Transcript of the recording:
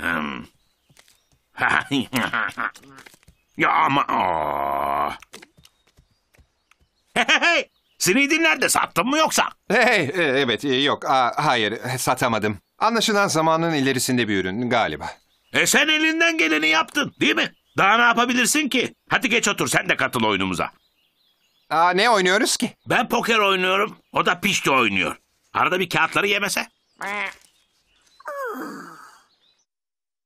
Hmm. ya ama... Aa. Hey, hey, hey! sattın mı yoksa? Hey, e, evet, e, yok. hayır, satamadım. Anlaşılan zamanın ilerisinde bir ürün galiba. E sen elinden geleni yaptın değil mi? Daha ne yapabilirsin ki? Hadi geç otur sen de katıl oyunumuza. Aa, ne oynuyoruz ki? Ben poker oynuyorum, o da pişti oynuyor. Arada bir kağıtları yemese.